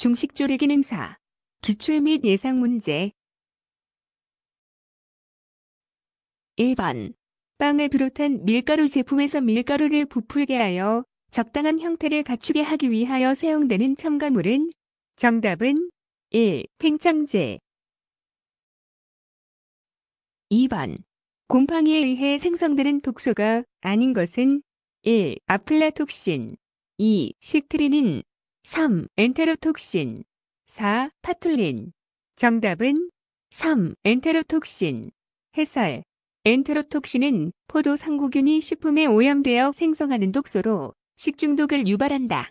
중식조리 기능사, 기출 및 예상 문제 1번 빵을 비롯한 밀가루 제품에서 밀가루를 부풀게 하여 적당한 형태를 갖추게 하기 위하여 사용되는 첨가물은 정답은 1. 팽창제 2번 곰팡이에 의해 생성되는 독소가 아닌 것은 1. 아플라톡신 2. 시트리인 3. 엔테로톡신 4. 파툴린 정답은 3. 엔테로톡신 해설 엔테로톡신은 포도 상구균이 식품에 오염되어 생성하는 독소로 식중독을 유발한다.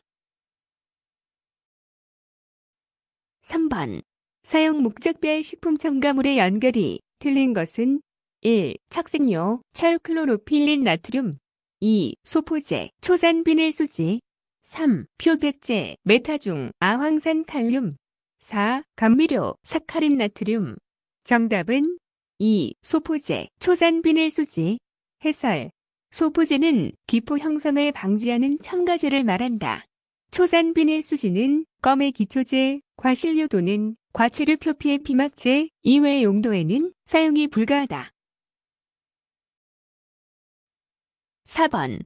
3번 사용 목적별 식품 첨가물의 연결이 틀린 것은 1. 착색료, 철클로로필린 나트륨 2. 소포제, 초산 비닐수지 3. 표백제, 메타중, 아황산 칼륨 4. 감미료, 사카린 나트륨 정답은 2. 소포제, 초산 비닐수지 해설 소포제는 기포 형성을 방지하는 첨가제를 말한다. 초산 비닐수지는 껌의 기초제, 과실류 또는 과체류 표피의 피막제 이외의 용도에는 사용이 불가하다. 4번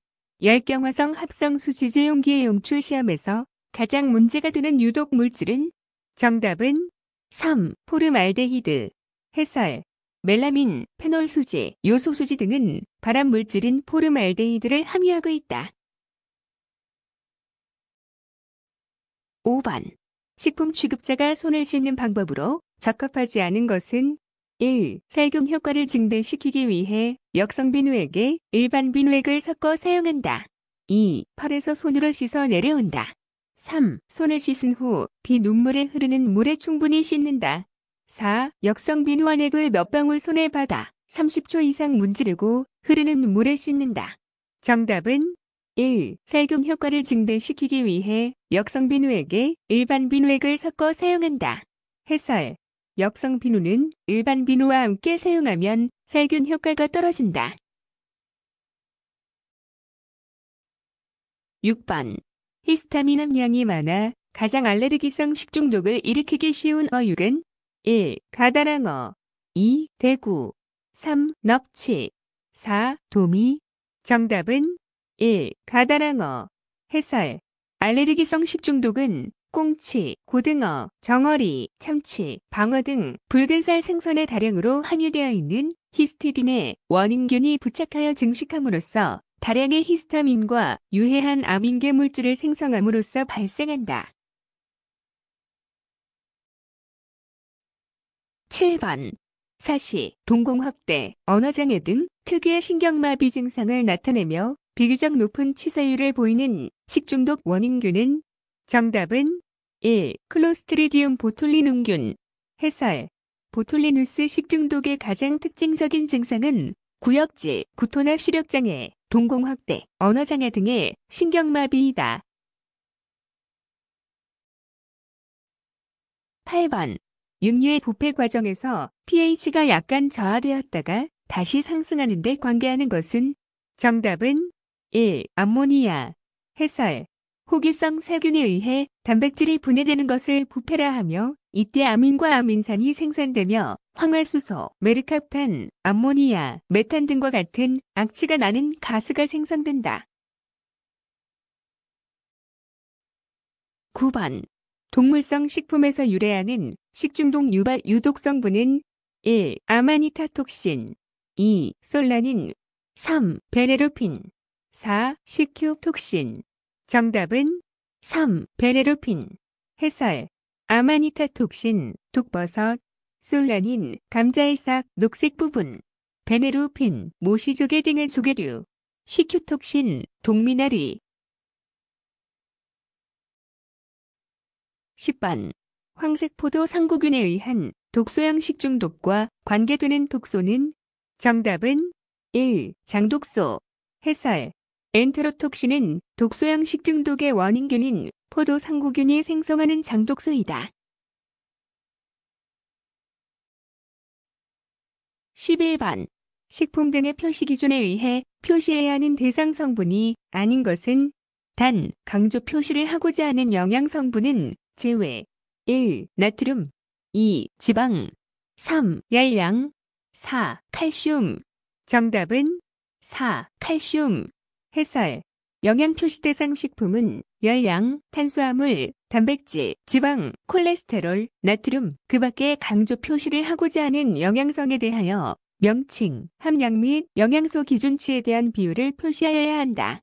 열경화성 합성 수지제 용기의 용출 시험에서 가장 문제가 되는 유독 물질은 정답은 3. 포름알데히드 해설 멜라민, 페놀 수지, 요소 수지 등은 발암 물질인 포름알데히드를 함유하고 있다. 5번 식품 취급자가 손을 씻는 방법으로 적합하지 않은 것은 1. 살균 효과를 증대시키기 위해 역성 비누액에 일반 비누액을 섞어 사용한다. 2. 팔에서 손으로 씻어 내려온다. 3. 손을 씻은 후 비눈물에 흐르는 물에 충분히 씻는다. 4. 역성 비누안액을몇 방울 손에 받아 30초 이상 문지르고 흐르는 물에 씻는다. 정답은 1. 살균 효과를 증대시키기 위해 역성 비누액에 일반 비누액을 섞어 사용한다. 해설 역성 비누는 일반 비누와 함께 사용하면 살균 효과가 떨어진다. 6번. 히스타민 함량이 많아 가장 알레르기성 식중독을 일으키기 쉬운 어육은 1. 가다랑어 2. 대구 3. 넙치 4. 도미 정답은 1. 가다랑어 해설 알레르기성 식중독은 꽁치, 고등어, 정어리, 참치, 방어 등 붉은살 생선의 다량으로 함유되어 있는 히스티딘에 원인균이 부착하여 증식함으로써 다량의 히스타민과 유해한 아민계 물질을 생성함으로써 발생한다. 7번 사시, 동공확대, 언어장애 등 특유의 신경마비 증상을 나타내며 비교적 높은 치사율을 보이는 식중독 원인균은 정답은 1. 클로스트리디움 보툴리눔균 해설 보툴리누스 식중독의 가장 특징적인 증상은 구역질, 구토나 시력장애, 동공확대, 언어장애 등의 신경마비이다. 8번 육류의 부패 과정에서 pH가 약간 저하되었다가 다시 상승하는 데 관계하는 것은 정답은 1. 암모니아 해설 호기성 세균에 의해 단백질이 분해되는 것을 부패라 하며 이때 아민과 아민산이 생산되며 황활수소, 메르카탄, 암모니아, 메탄 등과 같은 악취가 나는 가스가 생성된다. 9번 동물성 식품에서 유래하는 식중독 유발 유독 성분은 1. 아마니타톡신 2. 솔라닌 3. 베네로핀 4. 시큐톡신 정답은 3. 베네로핀 해설, 아마니타톡신, 독버섯, 솔라닌, 감자의 싹, 녹색 부분, 베네로핀, 모시조개 등은 소개류, 시큐톡신, 동미나리. 10번. 황색 포도 상구균에 의한 독소양 식중독과 관계되는 독소는 정답은 1. 장독소. 해설. 엔테로톡신은 독소양식 중독의 원인균인 포도상구균이 생성하는 장독소이다. 11번 식품 등의 표시 기준에 의해 표시해야 하는 대상 성분이 아닌 것은 단 강조 표시를 하고자 하는 영양 성분은 제외 1. 나트륨 2. 지방 3. 열량 4. 칼슘 정답은 4. 칼슘 해설 영양 표시대상 식품은 열량, 탄수화물, 단백질, 지방, 콜레스테롤, 나트륨, 그 밖에 강조 표시를 하고자 하는 영양성에 대하여 명칭, 함량 및 영양소 기준치에 대한 비율을 표시하여야 한다.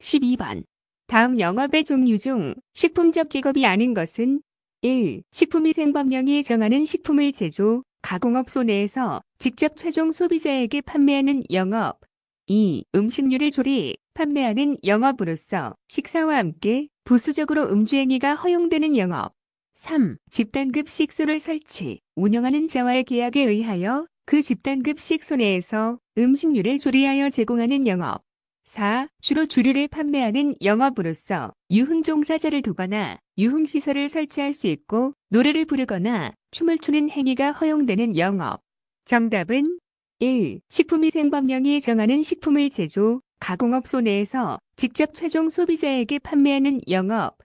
12번. 다음 영업의 종류 중 식품적 기업이 아닌 것은 1. 식품위생법령이 정하는 식품을 제조, 가공업소 내에서 직접 최종 소비자에게 판매하는 영업 2. 음식류를 조리, 판매하는 영업으로서 식사와 함께 부수적으로 음주행위가 허용되는 영업 3. 집단급 식소를 설치, 운영하는 자와의 계약에 의하여 그 집단급 식소 내에서 음식류를 조리하여 제공하는 영업 4. 주로 주류를 판매하는 영업으로서 유흥종사자를 두거나 유흥시설을 설치할 수 있고 노래를 부르거나 춤을 추는 행위가 허용되는 영업. 정답은 1. 식품위생법령이 정하는 식품을 제조, 가공업소 내에서 직접 최종 소비자에게 판매하는 영업.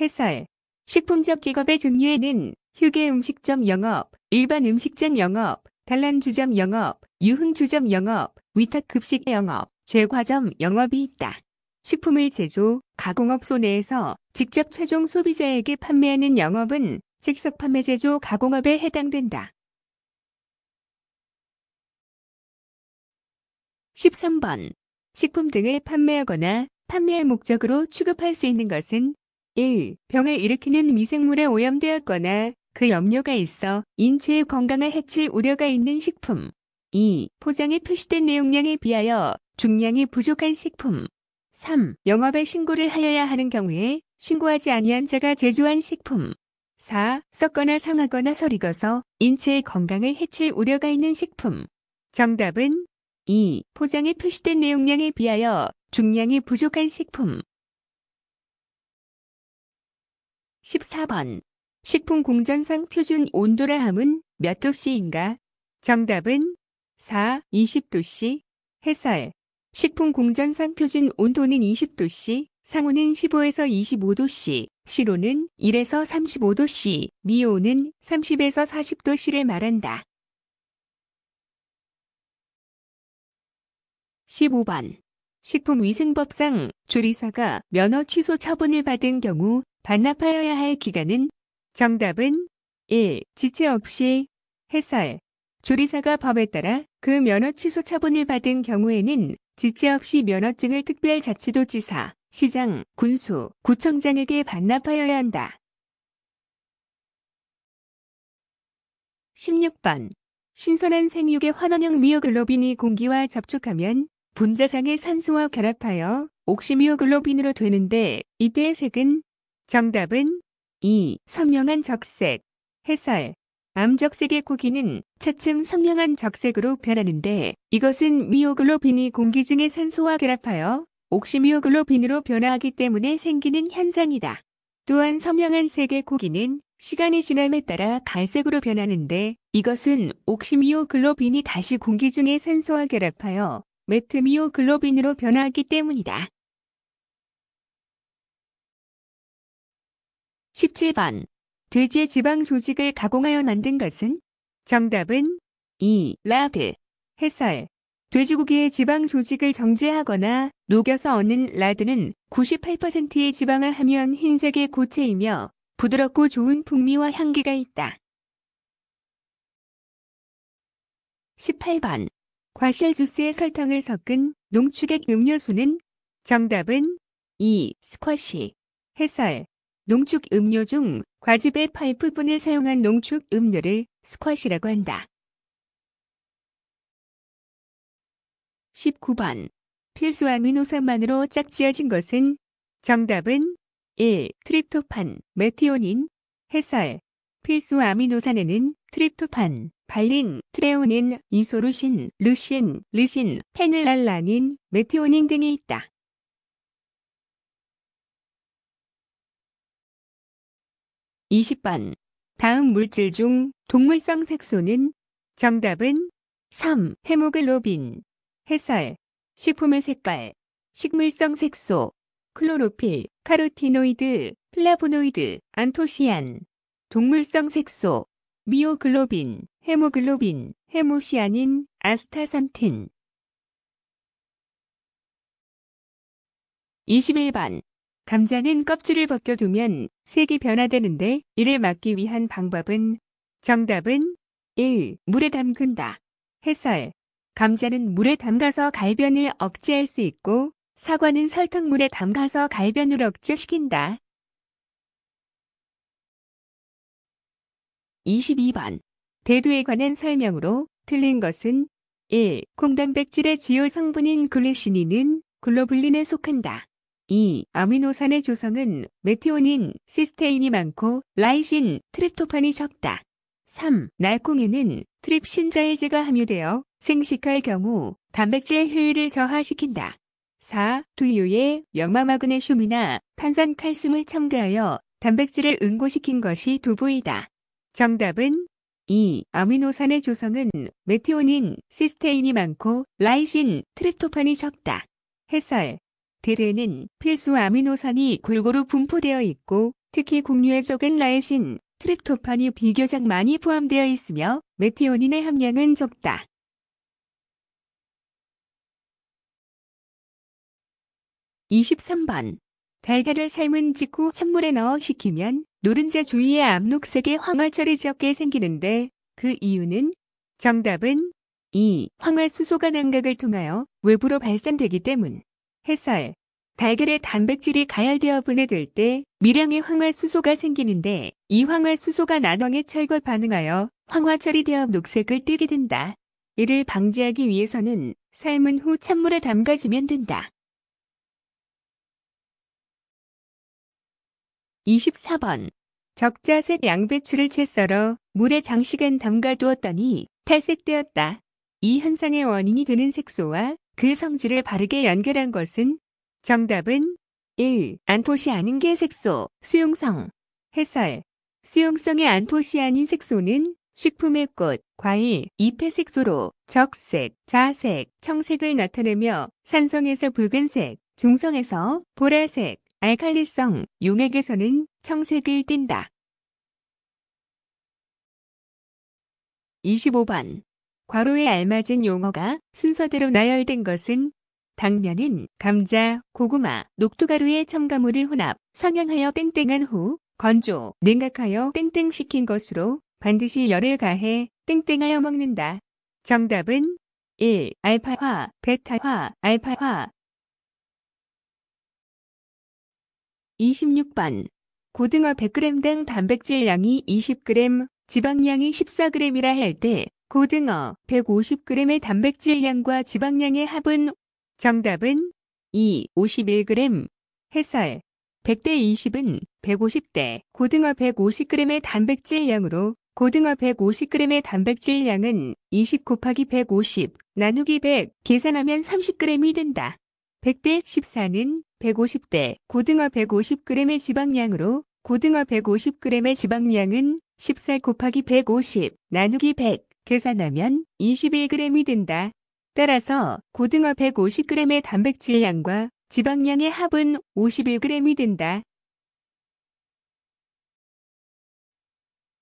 해설. 식품접 기업의 종류에는 휴게 음식점 영업, 일반 음식점 영업, 단란주점 영업, 유흥주점 영업, 위탁급식 영업, 제과점 영업이 있다. 식품을 제조, 가공업소 내에서 직접 최종 소비자에게 판매하는 영업은 즉석 판매 제조 가공업에 해당된다. 13번. 식품 등을 판매하거나 판매할 목적으로 취급할 수 있는 것은 1. 병을 일으키는 미생물에 오염되었거나 그염료가 있어 인체의 건강을 해칠 우려가 있는 식품 2. 포장에 표시된 내용량에 비하여 중량이 부족한 식품 3. 영업에 신고를 하여야 하는 경우에 신고하지 아니한 자가 제조한 식품. 4. 썩거나 상하거나 설익어서 인체의 건강을 해칠 우려가 있는 식품. 정답은 2. 포장에 표시된 내용량에 비하여 중량이 부족한 식품. 14번. 식품 공전상 표준 온도라 함은 몇 도씨인가? 정답은 4. 20도씨. 해설. 식품공장 상표준 온도는 20도씨, 상온은 15에서 25도씨, 시로는 1에서 35도씨, 미온은 30에서 40도씨를 말한다. 15번 식품위생법상 조리사가 면허 취소 처분을 받은 경우 반납하여야 할 기간은 정답은 1. 지체 없이 해설 조리사가 법에 따라 그 면허 취소 처분을 받은 경우에는 지체 없이 면허증을 특별자치도지사, 시장, 군수, 구청장에게 반납하여야 한다. 16번 신선한 생육의 환원형 미오글로빈이 공기와 접촉하면 분자상의 산소와 결합하여 옥시미오글로빈으로 되는데 이때의 색은 정답은 2. 선명한 적색 해설 암적색의 고기는 차츰 선명한 적색으로 변하는데 이것은 미오글로빈이 공기 중의 산소와 결합하여 옥시미오글로빈으로 변화하기 때문에 생기는 현상이다. 또한 선명한 색의 고기는 시간이 지남에 따라 갈색으로 변하는데 이것은 옥시미오글로빈이 다시 공기 중의 산소와 결합하여 메트미오글로빈으로 변화하기 때문이다. 17번 돼지의 지방 조직을 가공하여 만든 것은? 정답은 2. 라드. 해설. 돼지고기의 지방 조직을 정제하거나 녹여서 얻는 라드는 98%의 지방을 함유한 흰색의 고체이며 부드럽고 좋은 풍미와 향기가 있다. 18번. 과실 주스에 설탕을 섞은 농축액 음료수는? 정답은 2. 스쿼시. 해설. 농축 음료 중 과즙의 8%분을 사용한 농축 음료를 스쿼시라고 한다. 19번. 필수 아미노산만으로 짝지어진 것은 정답은 1. 트립토판, 메티오닌, 해설. 필수 아미노산에는 트립토판, 발린, 트레오닌, 이소루신, 루신, 르신, 페닐알라닌, 메티오닌 등이 있다. 20번. 다음 물질 중 동물성 색소는 정답은 3. 헤모글로빈. 해설. 식품의 색깔. 식물성 색소. 클로로필, 카로티노이드, 플라보노이드, 안토시안. 동물성 색소. 미오글로빈, 헤모글로빈, 헤모시아닌, 아스타산틴. 21번. 감자는 껍질을 벗겨두면 색이 변화되는데 이를 막기 위한 방법은 정답은 1. 물에 담근다. 해설 감자는 물에 담가서 갈변을 억제할 수 있고 사과는 설탕물에 담가서 갈변을 억제시킨다. 22번 대두에 관한 설명으로 틀린 것은 1. 콩단백질의 주요 성분인 글리시닌은 글로불린에 속한다. 2. 아미노산의 조성은 메티오닌, 시스테인이 많고 라이신, 트립토판이 적다. 3. 날콩에는 트립신자의제가 함유되어 생식할 경우 단백질 효율을 저하시킨다. 4. 두유에 역마마그네슘이나 탄산칼슘을 첨가하여 단백질을 응고시킨 것이 두부이다. 정답은 2. 아미노산의 조성은 메티오닌, 시스테인이 많고 라이신, 트립토판이 적다. 해설 대뇌는 필수 아미노산이 골고루 분포되어 있고 특히 곡류에 적은 라이신, 트립토판이 비교적 많이 포함되어 있으며 메티오닌의 함량은 적다. 2 3번 달걀을 삶은 직후 찬물에 넣어 식히면 노른자 주위에 암록색의 황화철이 적게 생기는데 그 이유는 정답은 2. 황화수소가 난각을 통하여 외부로 발산되기 때문. 해설. 달걀의 단백질이 가열되어 분해될 때 미량의 황활수소가 생기는데 이 황활수소가 난황에 철과 반응하여 황화철이 되어 녹색을 띠게 된다. 이를 방지하기 위해서는 삶은 후 찬물에 담가주면 된다. 24번 적자색 양배추를 채 썰어 물에 장시간 담가두었더니 탈색되었다. 이 현상의 원인이 되는 색소와 그 성질을 바르게 연결한 것은 정답은 1. 안토시 아닌 게 색소, 수용성. 해설. 수용성의 안토시 아닌 색소는 식품의 꽃, 과일, 잎의 색소로 적색, 자색, 청색을 나타내며 산성에서 붉은색, 중성에서 보라색, 알칼리성, 용액에서는 청색을 띈다. 25번 괄호에 알맞은 용어가 순서대로 나열된 것은 당면은 감자, 고구마, 녹두가루의 첨가물을 혼합, 성형하여 땡땡한 후 건조, 냉각하여 땡땡시킨 것으로 반드시 열을 가해 땡땡하여 먹는다. 정답은 1. 알파화, 베타화, 알파화 26번 고등어 100g당 단백질 양이 20g, 지방량이 14g이라 할때 고등어 150g의 단백질량과 지방량의 합은 정답은 2. 51g 해설 100대 20은 150대 고등어 150g의 단백질량으로 고등어 150g의 단백질량은 20 곱하기 150 나누기 100 계산하면 30g이 된다. 100대 14는 150대 고등어 150g의 지방량으로 고등어 150g의 지방량은 14 곱하기 150 나누기 100 계산하면 21g이 된다. 따라서 고등어 150g의 단백질량과 지방량의 합은 51g이 된다.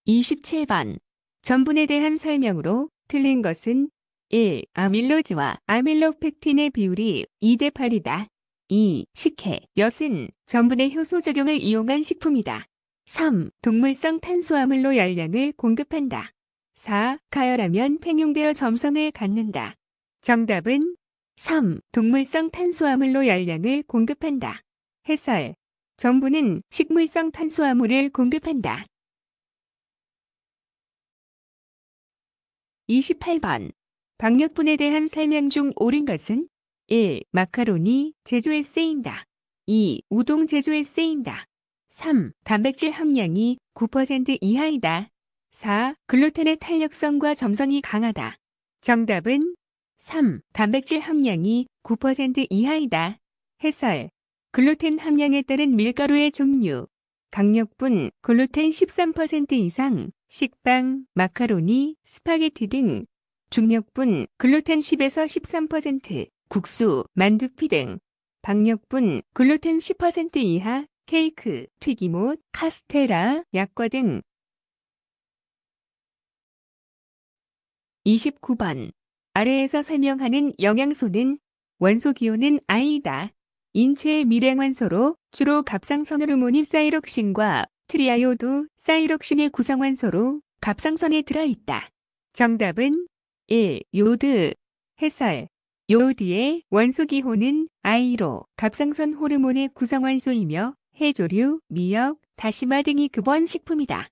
27번 전분에 대한 설명으로 틀린 것은 1. 아밀로즈와 아밀로펙틴의 비율이 2대 8이다. 2. 식혜, 엿은 전분의 효소 적용을 이용한 식품이다. 3. 동물성 탄수화물로 열량을 공급한다. 4. 가열하면 팽용되어 점성을 갖는다. 정답은 3. 동물성 탄수화물로 열량을 공급한다. 해설. 정부는 식물성 탄수화물을 공급한다. 28번. 박력분에 대한 설명 중 옳은 것은 1. 마카로니 제조에 쓰인다. 2. 우동 제조에 쓰인다. 3. 단백질 함량이 9% 이하이다. 4. 글루텐의 탄력성과 점성이 강하다. 정답은 3. 단백질 함량이 9% 이하이다. 해설. 글루텐 함량에 따른 밀가루의 종류. 강력분, 글루텐 13% 이상, 식빵, 마카로니, 스파게티 등. 중력분, 글루텐 10에서 13%, 국수, 만두피 등. 박력분, 글루텐 10% 이하, 케이크, 튀김옷, 카스테라, 약과 등. 29번 아래에서 설명하는 영양소는 원소 기호는 아이다 인체의 밀량환소로 주로 갑상선 호르몬인 사이록신과 트리아요도 사이록신의 구성환소로 갑상선에 들어있다. 정답은 1. 요드 해설 요오드의 원소 기호는 아이로 갑상선 호르몬의 구성환소이며 해조류, 미역, 다시마 등이 급원 식품이다.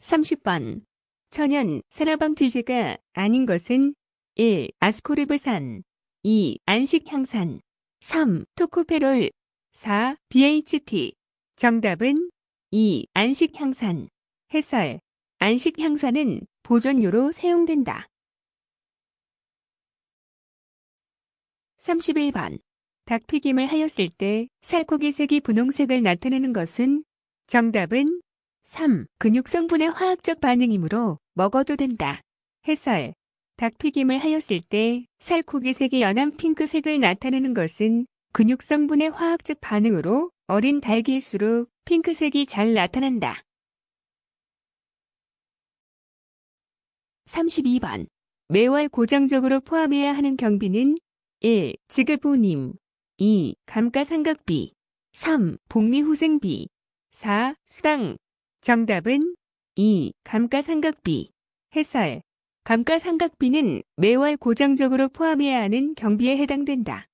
30번 천연 산화방 질제가 아닌 것은 1. 아스코르브산 2. 안식향산 3. 토코페롤 4. BHT 정답은 2. 안식향산 해설 안식향산은 보존료로 사용된다. 31번 닭튀김을 하였을 때 살코기색이 분홍색을 나타내는 것은 정답은 3. 근육 성분의 화학적 반응이므로 먹어도 된다. 해설. 닭튀김을 하였을 때살코기색이 연한 핑크색을 나타내는 것은 근육 성분의 화학적 반응으로 어린 닭일수록 핑크색이 잘 나타난다. 32번. 매월 고정적으로 포함해야 하는 경비는 1. 지급후님 2. 감가상각비 3. 복리후생비 4. 수당 정답은 2. 감가상각비. 해설. 감가상각비는 매월 고정적으로 포함해야 하는 경비에 해당된다.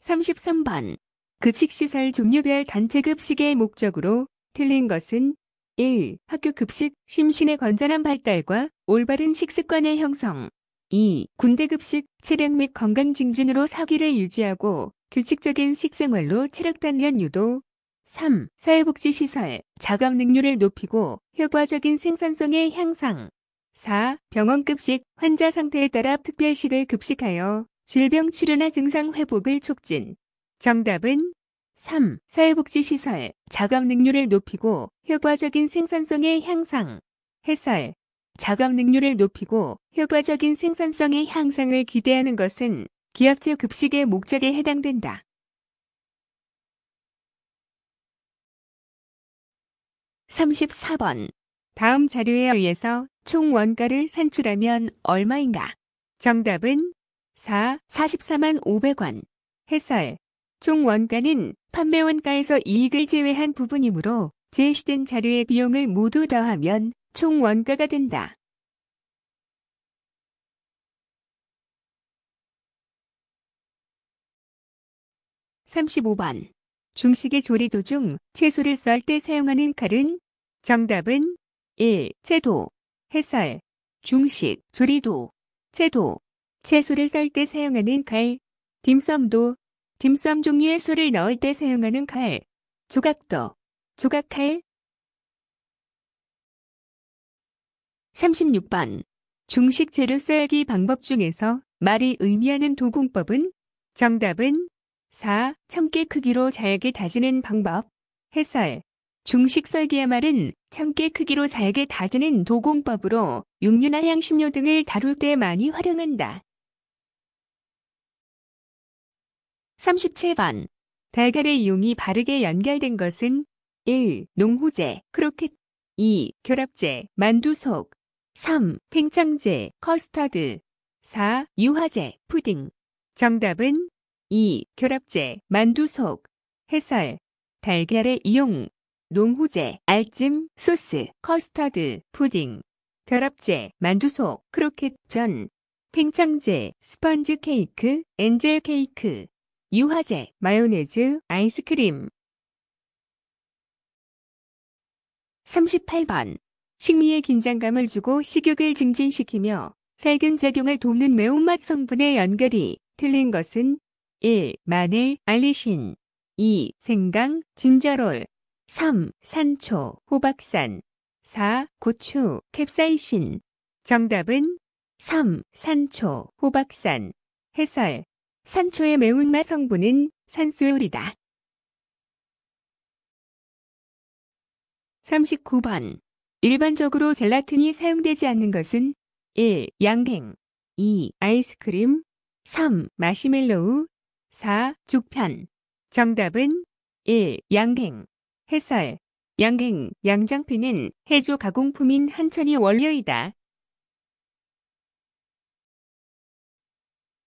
33번. 급식시설 종류별 단체 급식의 목적으로 틀린 것은 1. 학교 급식, 심신의 건전한 발달과 올바른 식습관의 형성. 2. 군대 급식, 체력 및 건강 증진으로 사기를 유지하고 규칙적인 식생활로 체력단련 유도 3. 사회복지시설, 자업능률을 높이고 효과적인 생산성의 향상 4. 병원급식, 환자 상태에 따라 특별식을 급식하여 질병 치료나 증상 회복을 촉진 정답은 3. 사회복지시설, 자업능률을 높이고 효과적인 생산성의 향상 해설, 자업능률을 높이고 효과적인 생산성의 향상을 기대하는 것은 기합트 급식의 목적에 해당된다. 3 4번 다음 자료에 의해서 총 원가를 산출하면 얼마인가? 정답은 4, 44만 5 0 0원 해설 총 원가는 판매 원가에서 이익을 제외한 부분이므로 제시된 자료의 비용을 모두 더하면 총 원가가 된다. 35번. 중식의 조리 도중 채소를 썰 때 사용하는 칼은 정답은 1. 채도 해설 중식 조리도 채도 채소를 썰 때 사용하는 칼 딤섬도 딤섬 종류의 소를 넣을 때 사용하는 칼 조각도 조각칼 36번 중식 재료 썰기 방법 중에서 말이 의미하는 도공법은 정답은 4. 참깨 크기로 잘게 다지는 방법. 해설. 중식 썰기야말은 참깨 크기로 잘게 다지는 도공법으로 육류나 향신료 등을 다룰 때 많이 활용한다. 37번. 달걀의 이용이 바르게 연결된 것은 1. 농후제, 크로켓 2. 결합제, 만두속 3. 팽창제, 커스터드 4. 유화제, 푸딩 정답은 2. 결합제, 만두속, 해설, 달걀의 이용, 농후제, 알찜, 소스, 커스터드, 푸딩, 결합제, 만두속, 크로켓전, 팽창제, 스펀지 케이크, 엔젤 케이크, 유화제, 마요네즈, 아이스크림 38번 식미의 긴장감을 주고 식욕을 증진시키며 살균작용을 돕는 매운맛 성분의 연결이 틀린 것은 1. 마늘, 알리신 2. 생강, 진저롤 3. 산초, 호박산 4. 고추, 캡사이신 정답은 3. 산초, 호박산 해설 산초의 매운맛 성분은 산수율이다. 39번 일반적으로 젤라틴이 사용되지 않는 것은 1. 양갱 2. 아이스크림 3. 마시멜로우 4. 죽편 정답은 1. 양갱 해설 양갱, 양장피는 해조 가공품인 한천이 원료이다.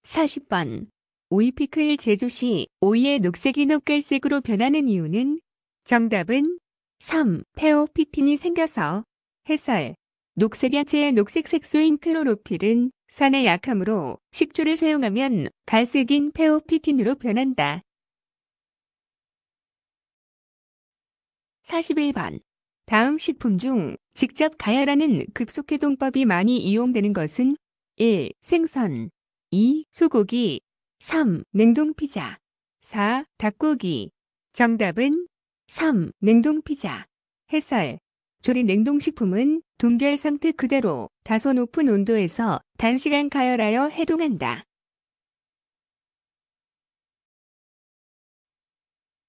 40번 오이 피클 제조 시 오이의 녹색이 녹갈색으로 변하는 이유는 정답은 3. 페오피틴이 생겨서 해설 녹색 야채의 녹색 색소인 클로로필은 산의 약함으로 식초를 사용하면 갈색인 페오피틴으로 변한다. 41번 다음 식품 중 직접 가열하는 급속해동법이 많이 이용되는 것은 1. 생선 2. 소고기 3. 냉동피자 4. 닭고기 정답은 3. 냉동피자 해설 조리 냉동식품은 동결 상태 그대로 다소 높은 온도에서 단시간 가열하여 해동한다.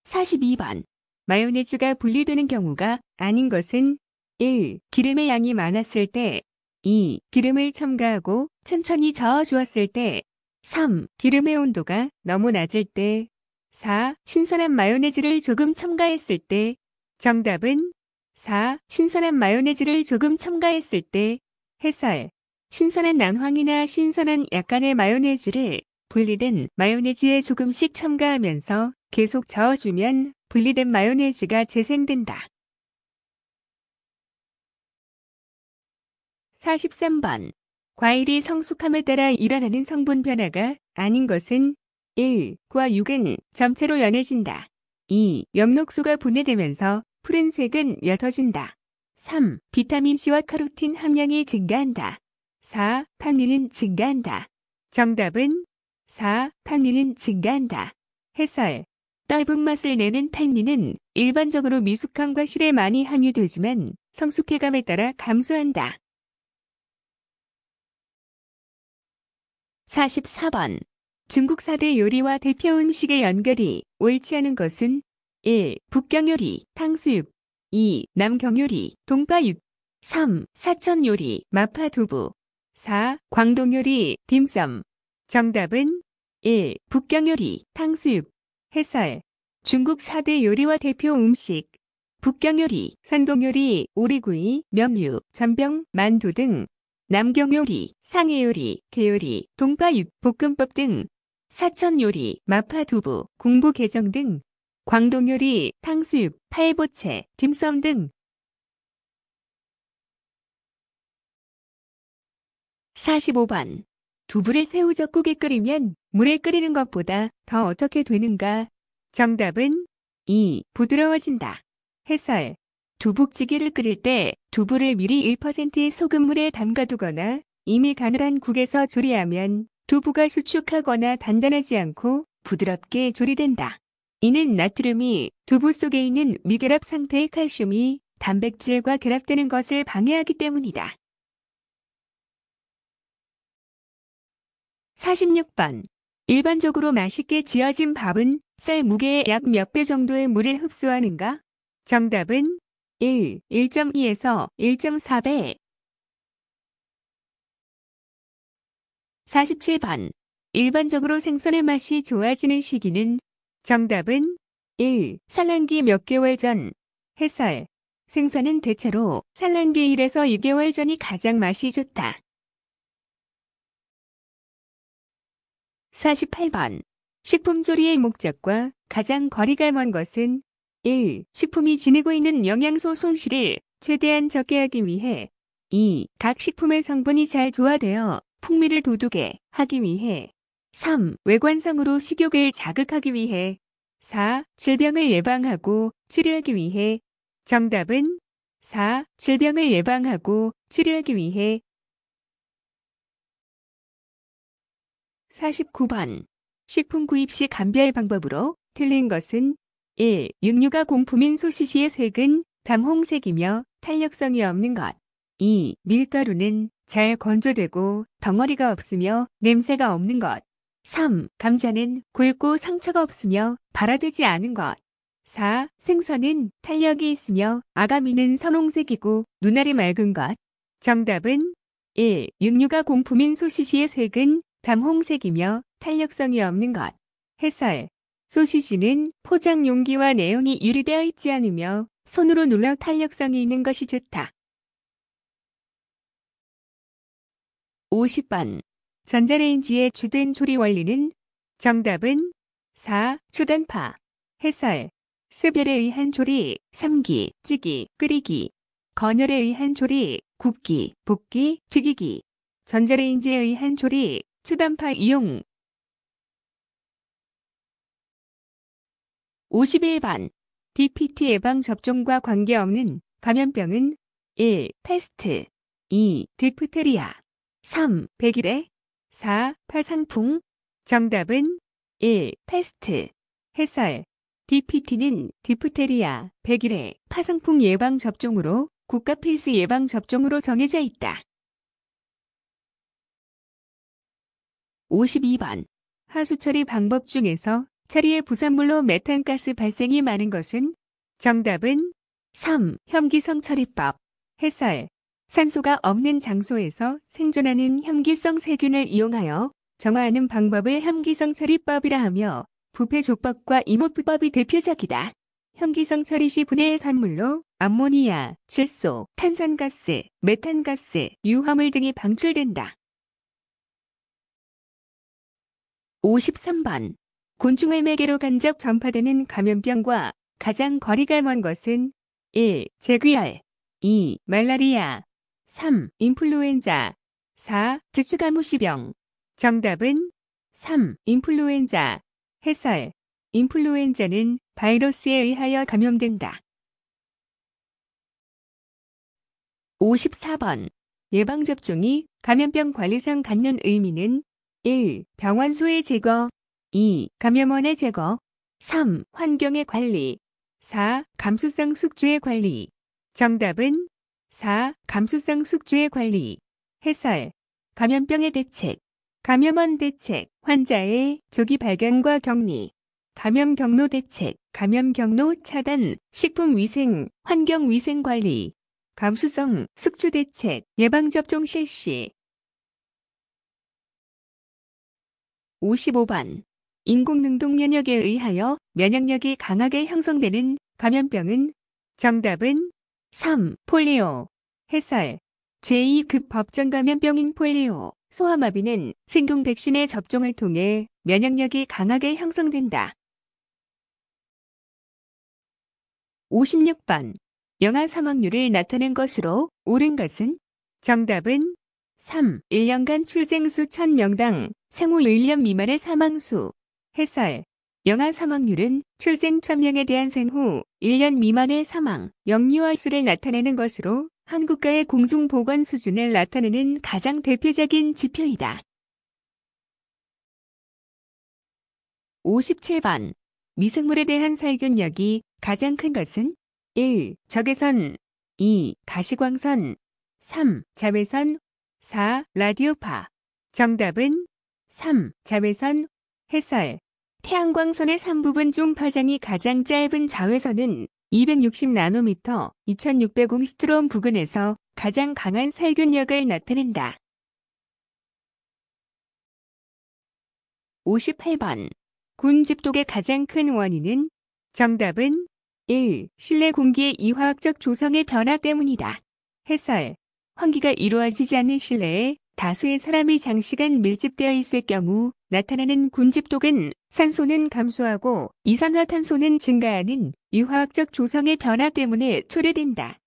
42번. 마요네즈가 분리되는 경우가 아닌 것은 1. 기름의 양이 많았을 때 2. 기름을 첨가하고 천천히 저어 주었을 때 3. 기름의 온도가 너무 낮을 때 4. 신선한 마요네즈를 조금 첨가했을 때 정답은 4. 신선한 마요네즈를 조금 첨가했을 때 해설 신선한 난황이나 신선한 약간의 마요네즈를 분리된 마요네즈에 조금씩 첨가하면서 계속 저어주면 분리된 마요네즈가 재생된다. 43번. 과일이 성숙함에 따라 일어나는 성분 변화가 아닌 것은 1. 과 6은 점체로 연해진다. 2. 엽록소가 분해되면서 푸른색은 옅어진다. 3. 비타민C와 카로틴 함량이 증가한다. 4. 탕닌은 증가한다. 정답은 4. 탕닌은 증가한다. 해설 떫은 맛을 내는 탕닌은 일반적으로 미숙함과 실에 많이 함유되지만 성숙해감에 따라 감소한다. 44번 중국 사대 요리와 대표 음식의 연결이 옳지 않은 것은 1. 북경요리, 탕수육 2. 남경요리, 동파육 3. 사천요리, 마파두부 4. 광동요리, 딤섬 정답은 1. 북경요리, 탕수육 해설 중국 4대 요리와 대표 음식 북경요리, 산동요리, 오리구이, 면류, 전병, 만두 등 남경요리, 상해요리, 개요리, 동파육, 볶음밥 등 사천요리, 마파두부, 공부계정등 광동 요리, 탕수육, 파 팔보채, 딤섬 등4 5번 두부를 새우젓국에 끓이면 물에 끓이는 것보다 더 어떻게 되는가? 정답은 2. 부드러워진다. 해설 두부찌개를 끓일 때 두부를 미리 1%의 소금물에 담가두거나 이미 가늘한 국에서 조리하면 두부가 수축하거나 단단하지 않고 부드럽게 조리된다. 이는 나트륨이 두부 속에 있는 미결합 상태의 칼슘이 단백질과 결합되는 것을 방해하기 때문이다. 46번. 일반적으로 맛있게 지어진 밥은 쌀 무게의 약 몇 배 정도의 물을 흡수하는가? 정답은 1, 1.2에서 1.4배. 47번. 일반적으로 생선의 맛이 좋아지는 시기는 정답은 1. 산란기 몇 개월 전 해설 생선은 대체로 산란기 1에서 6개월 전이 가장 맛이 좋다. 48번 식품조리의 목적과 가장 거리가 먼 것은 1. 식품이 지니고 있는 영양소 손실을 최대한 적게 하기 위해 2. 각 식품의 성분이 잘 조화되어 풍미를 도둑해 하기 위해 3. 외관상으로 식욕을 자극하기 위해 4. 질병을 예방하고 치료하기 위해 정답은 4. 질병을 예방하고 치료하기 위해 49번 식품 구입 시 감별 방법으로 틀린 것은 1. 육류가 공품인 소시지의 색은 담홍색이며 탄력성이 없는 것 2. 밀가루는 잘 건조되고 덩어리가 없으며 냄새가 없는 것 3. 감자는 굵고 상처가 없으며 발아되지 않은 것. 4. 생선은 탄력이 있으며 아가미는 선홍색이고 눈알이 맑은 것. 정답은 1. 육류가 공품인 소시지의 색은 담홍색이며 탄력성이 없는 것. 해설. 소시지는 포장 용기와 내용이 유리되어 있지 않으며 손으로 눌러 탄력성이 있는 것이 좋다. 50번 전자레인지에 주된 조리 원리는 정답은 4. 초단파 해설 습열에 의한 조리 삶기, 찌기, 끓이기 건열에 의한 조리 굽기, 볶기, 튀기기 전자레인지에 의한 조리 초단파 이용 51번 DPT 예방 접종과 관계없는 감염병은 1. 패스트 2. 디프테리아 3. 백일에 4. 파상풍 정답은 1. 패스트 해설 DPT는 디프테리아 1 0 1회 파상풍 예방 접종으로 국가 필수 예방 접종으로 정해져 있다. 52번 하수 처리 방법 중에서 처리의 부산물로 메탄가스 발생이 많은 것은 정답은 3. 현기성 처리법 해설 산소가 없는 장소에서 생존하는 현기성 세균을 이용하여 정화하는 방법을 현기성 처리법이라 하며 부패조법과 이모프법이 대표적이다. 현기성 처리 시 분해의 산물로 암모니아, 질소, 탄산가스, 메탄가스, 유화물 등이 방출된다. 53번 곤충을 매개로 간접 전파되는 감염병과 가장 거리가 먼 것은 1. 제귀열 2. 말라리아 3. 인플루엔자 4. 드추가무시병 정답은 3. 인플루엔자 해설 인플루엔자는 바이러스에 의하여 감염된다. 54번 예방접종이 감염병 관리상 갖는 의미는 1. 병원소의 제거 2. 감염원의 제거 3. 환경의 관리 4. 감수성 숙주의 관리 정답은 4. 감수성 숙주의 관리, 해설, 감염병의 대책, 감염원 대책, 환자의 조기 발견과 격리, 감염 경로 대책, 감염 경로 차단, 식품 위생, 환경 위생 관리, 감수성 숙주 대책, 예방접종 실시. 55번. 인공능동 면역에 의하여 면역력이 강하게 형성되는 감염병은 정답은 3. 폴리오. 해설. 제2급 법정 감염병인 폴리오, 소아마비는 생균 백신의 접종을 통해 면역력이 강하게 형성된다. 56번. 영아 사망률을 나타낸 것으로 옳은 것은? 정답은 3. 1년간 출생수 1000명당 생후 1년 미만의 사망수. 해설. 영아 사망률은 출생 천명에 대한 생후 1년 미만의 사망, 영유아 수를 나타내는 것으로 한국가의 공중보건 수준을 나타내는 가장 대표적인 지표이다. 57번 미생물에 대한 살균력이 가장 큰 것은 1. 적외선 2. 가시광선 3. 자외선 4. 라디오파 정답은 3. 자외선 햇살 태양광선의 3부분 중 파장이 가장 짧은 자외선은 260나노미터 2600옹 스트롬 부근에서 가장 강한 살균력을 나타낸다. 58번 군집독의 가장 큰 원인은 정답은 1. 실내 공기의 이화학적 조성의 변화 때문이다. 해설 환기가 이루어지지 않는 실내에 다수의 사람이 장시간 밀집되어 있을 경우 나타나는 군집독은 산소는 감소하고 이산화탄소는 증가하는 이화학적 조성의 변화 때문에 초래된다.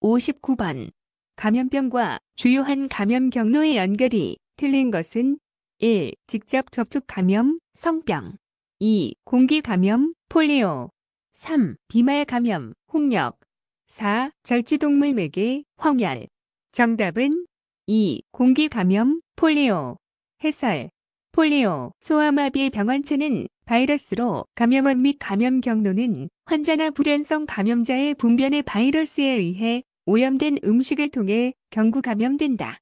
59번 감염병과 주요한 감염 경로의 연결이 틀린 것은 1. 직접 접촉 감염, 성병 2. 공기 감염, 폴리오 3. 비말 감염, 홍역 4. 절지동물 매개, 황열. 정답은 2. 공기 감염, 폴리오. 해설. 폴리오, 소아마비 병원체는 바이러스로 감염원 및 감염 경로는 환자나 불연성 감염자의 분변의 바이러스에 의해 오염된 음식을 통해 경구 감염된다.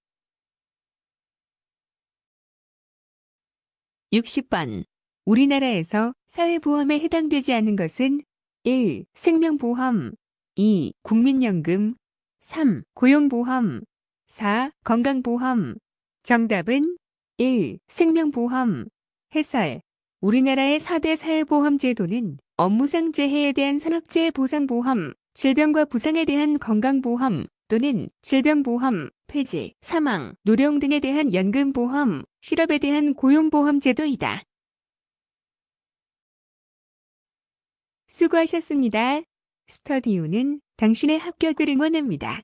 60번. 우리나라에서 사회보험에 해당되지 않은 것은 1. 생명보험, 2. 국민연금 3. 고용보험 4. 건강보험 정답은 1. 생명보험 해설 우리나라의 4대 사회보험 제도는 업무상 재해에 대한 산업재해 보상보험, 질병과 부상에 대한 건강보험 또는 질병보험, 폐지, 사망, 노령 등에 대한 연금보험, 실업에 대한 고용보험 제도이다. 수고하셨습니다. 스터디오는 당신의 합격을 응원합니다.